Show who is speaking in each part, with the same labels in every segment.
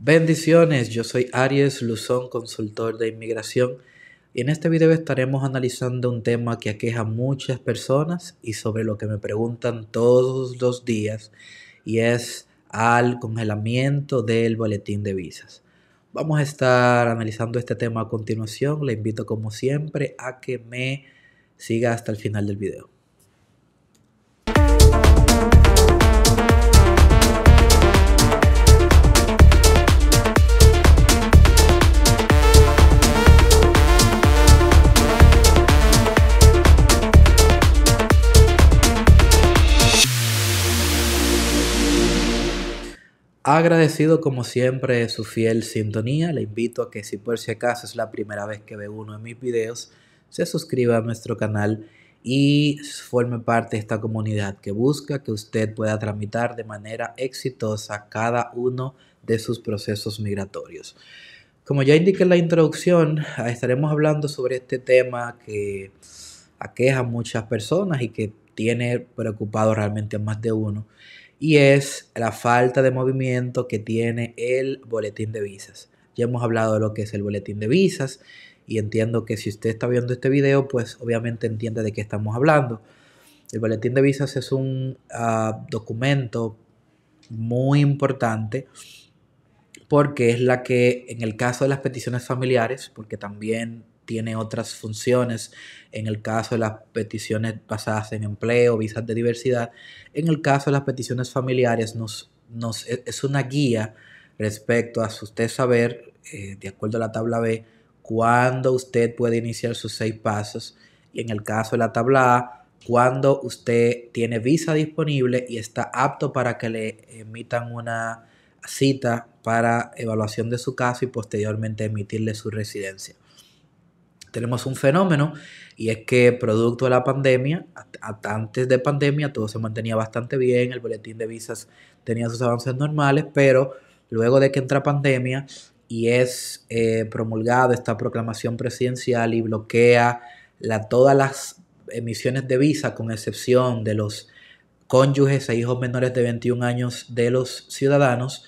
Speaker 1: Bendiciones, yo soy Aries Luzón, consultor de inmigración, y en este video estaremos analizando un tema que aqueja a muchas personas y sobre lo que me preguntan todos los días, y es al congelamiento del boletín de visas. Vamos a estar analizando este tema a continuación, le invito como siempre a que me siga hasta el final del video. Agradecido como siempre su fiel sintonía, le invito a que si por si acaso es la primera vez que ve uno de mis videos, se suscriba a nuestro canal y forme parte de esta comunidad que busca que usted pueda tramitar de manera exitosa cada uno de sus procesos migratorios. Como ya indiqué en la introducción, ah, estaremos hablando sobre este tema que aqueja a muchas personas y que tiene preocupado realmente a más de uno y es la falta de movimiento que tiene el boletín de visas. Ya hemos hablado de lo que es el boletín de visas y entiendo que si usted está viendo este video, pues obviamente entiende de qué estamos hablando. El boletín de visas es un ah, documento muy importante porque es la que en el caso de las peticiones familiares, porque también tiene otras funciones, en el caso de las peticiones basadas en empleo, visas de diversidad, en el caso de las peticiones familiares nos, e, es una guía respecto a usted saber, eh, de acuerdo a la tabla B, cuándo usted puede iniciar sus seis pasos y en el caso de la tabla A, cuando usted tiene visa disponible y está apto para que le emitan una cita para evaluación de su caso y posteriormente emitirle su residencia tenemos un fenómeno y es que producto de la pandemia, antes de pandemia todo se mantenía bastante bien, el boletín de visas tenía sus avances normales, pero luego de que entra pandemia y es eh, promulgada esta proclamación presidencial y bloquea la, todas las emisiones de visa con excepción de los cónyuges e hijos menores de 21 años de los ciudadanos,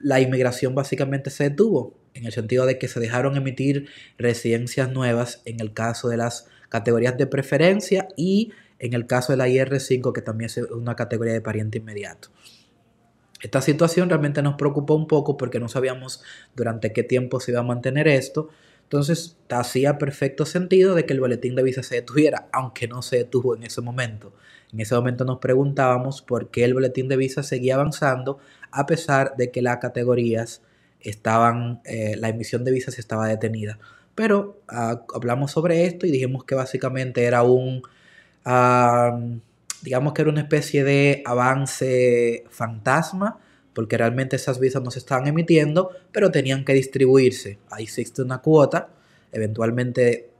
Speaker 1: la inmigración básicamente se detuvo en el sentido de que se dejaron emitir residencias nuevas en el caso de las categorías de preferencia y en el caso de la IR5, que también es una categoría de pariente inmediato. Esta situación realmente nos preocupó un poco porque no sabíamos durante qué tiempo se iba a mantener esto. Entonces hacía perfecto sentido de que el boletín de visa se detuviera, aunque no se detuvo en ese momento. En ese momento nos preguntábamos por qué el boletín de visa seguía avanzando a pesar de que las categorías estaban, eh, la emisión de visas estaba detenida. Pero ah, hablamos sobre esto y dijimos que básicamente era un, digamos que era una especie de avance fantasma, porque realmente esas visas no se estaban emitiendo, pero tenían que distribuirse. Ahí existe una cuota, eventualmente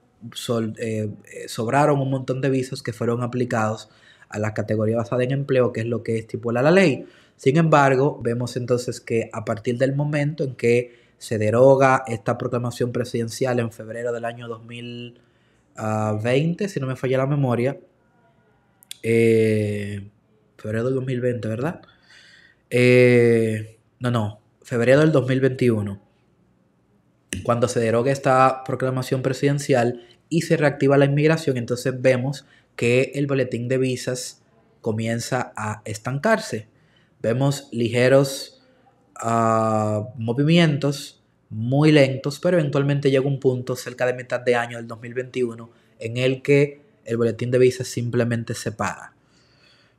Speaker 1: eh, eh, sobraron un montón de visas que fueron aplicados a la categoría basada en empleo, que es lo que estipula la ley. Sin embargo, vemos entonces que a partir del momento en que se deroga esta proclamación presidencial en febrero del año 2020, si no me falla la memoria, eh, febrero del 2020, ¿verdad? Eh, no, no, febrero del 2021, cuando se deroga esta proclamación presidencial y se reactiva la inmigración, entonces vemos que el boletín de visas comienza a estancarse. Vemos ligeros ah, movimientos muy lentos, pero eventualmente llega un punto cerca de mitad de año del 2021 en el que el boletín de visas simplemente se para.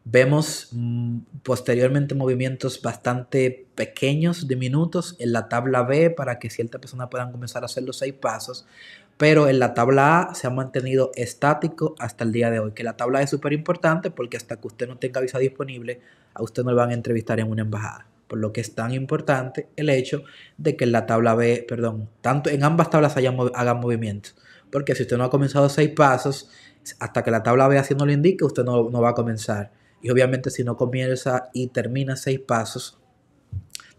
Speaker 1: Vemos mm, posteriormente movimientos bastante pequeños, diminutos, en la tabla B para que cierta persona puedan comenzar a hacer los seis pasos, pero en la tabla A se ha mantenido estático hasta el día de hoy. Que la tabla A es súper importante porque hasta que usted no tenga visa disponible, a usted no le van a entrevistar en una embajada. Por lo que es tan importante el hecho de que en la tabla B, perdón, tanto en ambas tablas haya, hagan movimientos. Porque si usted no ha comenzado seis pasos, hasta que la tabla B así no lo indique, usted no, no va a comenzar. Y obviamente si no comienza y termina seis pasos,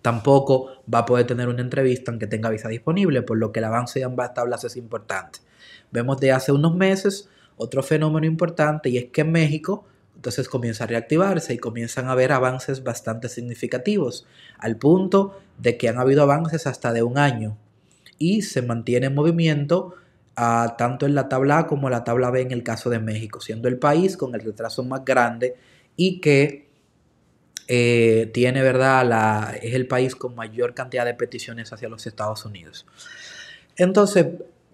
Speaker 1: Tampoco va a poder tener una entrevista aunque tenga visa disponible, por lo que el avance de ambas tablas es importante. Vemos de hace unos meses otro fenómeno importante y es que en México entonces comienza a reactivarse y comienzan a haber avances bastante significativos, al punto de que han habido avances hasta de un año y se mantiene en movimiento ah, tanto en la tabla A como en la tabla B en el caso de México, siendo el país con el retraso más grande y que eh, tiene, ¿verdad? La, es el país con mayor cantidad de peticiones hacia los Estados Unidos. Entonces,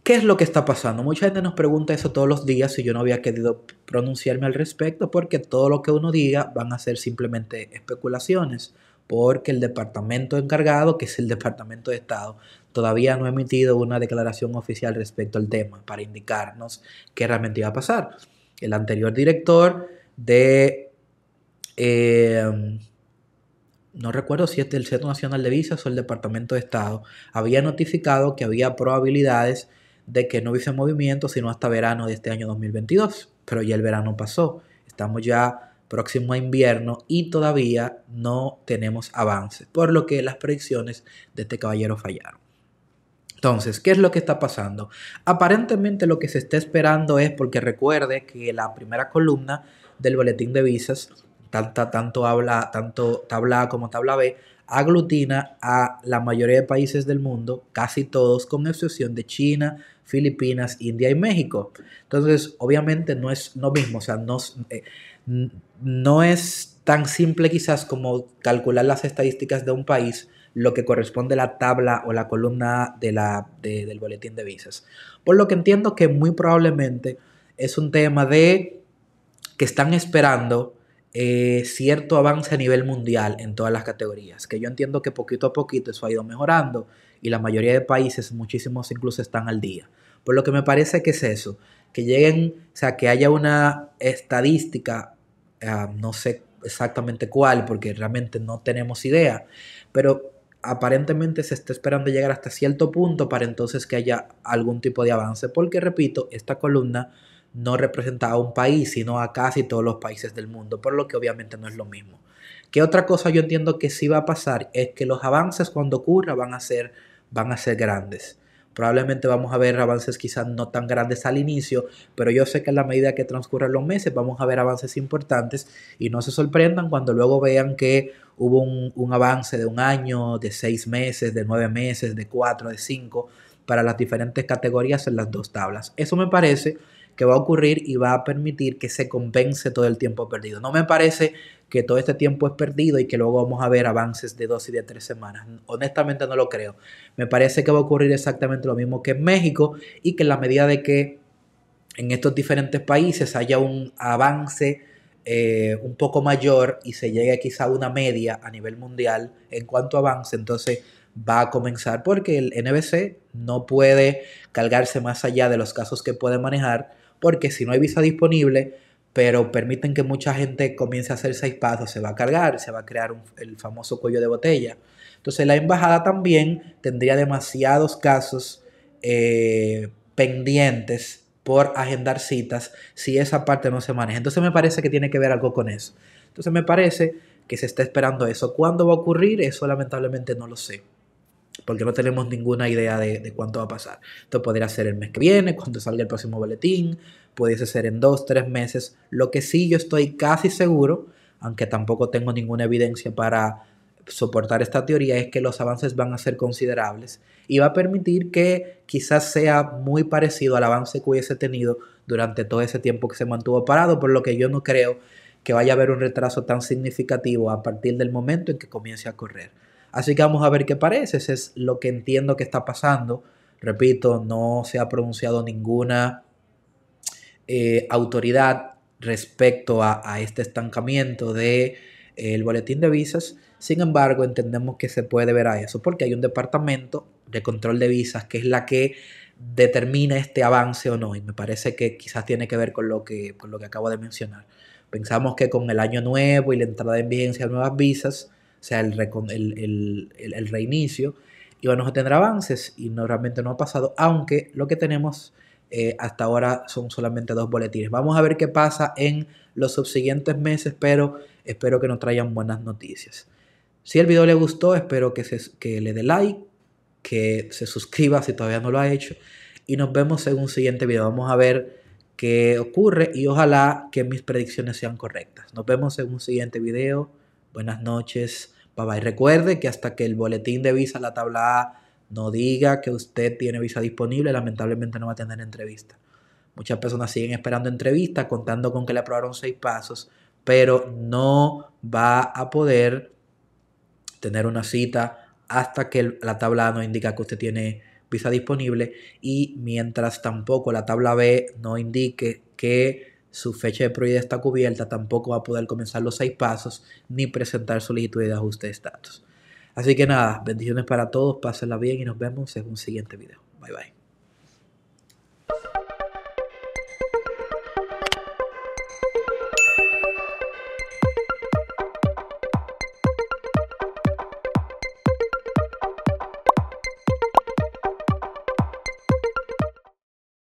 Speaker 1: ¿qué es lo que está pasando? Mucha gente nos pregunta eso todos los días y yo no había querido pronunciarme al respecto porque todo lo que uno diga van a ser simplemente especulaciones porque el departamento encargado, que es el Departamento de Estado, todavía no ha emitido una declaración oficial respecto al tema para indicarnos qué realmente iba a pasar. El anterior director de Em, no recuerdo si es del Centro Nacional de Visas o el Departamento de Estado, había notificado que había probabilidades de que no hubiese movimiento sino hasta verano de este año 2022. Pero ya el verano pasó, estamos ya próximo a invierno y todavía no tenemos avances, por lo que las predicciones de este caballero fallaron. Entonces, ¿qué es lo que está pasando? Aparentemente lo que se está esperando es, porque recuerde que la primera columna del boletín de visas tanto habla, tanto tabla A como tabla B, aglutina a la mayoría de países del mundo, casi todos, con excepción de China, Filipinas, India y México. Entonces, obviamente no es lo mismo, o sea, no, eh, es tan simple quizás como calcular las estadísticas de un país, lo que corresponde a la tabla o la columna de la, del boletín de visas. Por lo que entiendo que muy probablemente es un tema de que están esperando eh, cierto avance a nivel mundial en todas las categorías, que yo entiendo que poquito a poquito eso ha ido mejorando y la mayoría de países, muchísimos incluso están al día. Por lo que me parece que es eso, que lleguen, o sea, que haya una estadística, ah, no sé exactamente cuál, porque realmente no tenemos idea, pero aparentemente se está esperando llegar hasta cierto punto para entonces que haya algún tipo de avance, porque repito, esta columna no representaba a un país, sino a casi todos los países del mundo, por lo que obviamente no es lo mismo. ¿Qué otra cosa yo entiendo que sí va a pasar? Es que los avances cuando ocurra van a ser, van a ser grandes. Probablemente vamos a ver avances quizás no tan grandes al inicio, pero yo sé que a la medida que transcurran los meses vamos a ver avances importantes y no se sorprendan cuando luego vean que hubo un, un avance de un año, de seis meses, de nueve meses, de cuatro, de cinco, para las diferentes categorías en las dos tablas. Eso me parece que va a ocurrir y va a permitir que se compense todo el tiempo perdido. No me parece que todo este tiempo es perdido y que luego vamos a ver avances de dos y de tres semanas. Honestamente no lo creo. Me parece que va a ocurrir exactamente lo mismo que en México y que en la medida de que en estos diferentes países haya un avance eh, un poco mayor y se llegue quizá a una media a nivel mundial en cuanto avance, entonces va a comenzar porque el NBC no puede cargarse más allá de los casos que puede manejar porque si no hay visa disponible, pero permiten que mucha gente comience a hacer seis pasos, se va a cargar, se va a crear el famoso cuello de botella. Entonces la embajada también tendría demasiados casos eh, pendientes por agendar citas si esa parte no se maneja. Entonces me parece que tiene que ver algo con eso. Entonces me parece que se está esperando eso. ¿Cuándo va a ocurrir? Eso lamentablemente no lo sé porque no tenemos ninguna idea de, cuánto va a pasar. Esto podría ser el mes que viene, cuando salga el próximo boletín, pudiese ser en dos, tres meses. Lo que sí yo estoy casi seguro, aunque tampoco tengo ninguna evidencia para soportar esta teoría, es que los avances van a ser considerables y va a permitir que quizás sea muy parecido al avance que hubiese tenido durante todo ese tiempo que se mantuvo parado, por lo que yo no creo que vaya a haber un retraso tan significativo a partir del momento en que comience a correr. Así que vamos a ver qué parece, eso es lo que entiendo que está pasando. Repito, no se ha pronunciado ninguna eh, autoridad respecto a, este estancamiento del de, eh, el boletín de visas. Sin embargo, entendemos que se puede ver a eso, porque hay un departamento de control de visas que es la que determina este avance o no. Y me parece que quizás tiene que ver con lo que, con lo que acabo de mencionar. Pensamos que con el año nuevo y la entrada en vigencia de nuevas visas, o sea, el, reinicio, y vamos a tener avances y normalmente no ha pasado, aunque lo que tenemos eh, hasta ahora son solamente dos boletines. Vamos a ver qué pasa en los subsiguientes meses, pero espero que nos traigan buenas noticias. Si el video le gustó, espero que, se, que le dé like, que se suscriba si todavía no lo ha hecho y nos vemos en un siguiente video. Vamos a ver qué ocurre y ojalá que mis predicciones sean correctas. Nos vemos en un siguiente video. Buenas noches. Bye y Recuerde que hasta que el boletín de visa, la tabla A, no diga que usted tiene visa disponible, lamentablemente no va a tener entrevista. Muchas personas siguen esperando entrevistas contando con que le aprobaron seis pasos, pero no va a poder tener una cita hasta que la tabla A no indica que usted tiene visa disponible y mientras tampoco la tabla B no indique que su fecha de proyección está cubierta, tampoco va a poder comenzar los seis pasos ni presentar solicitud de ajuste de estatus. Así que nada, bendiciones para todos, pásenla bien y nos vemos en un siguiente video. Bye bye.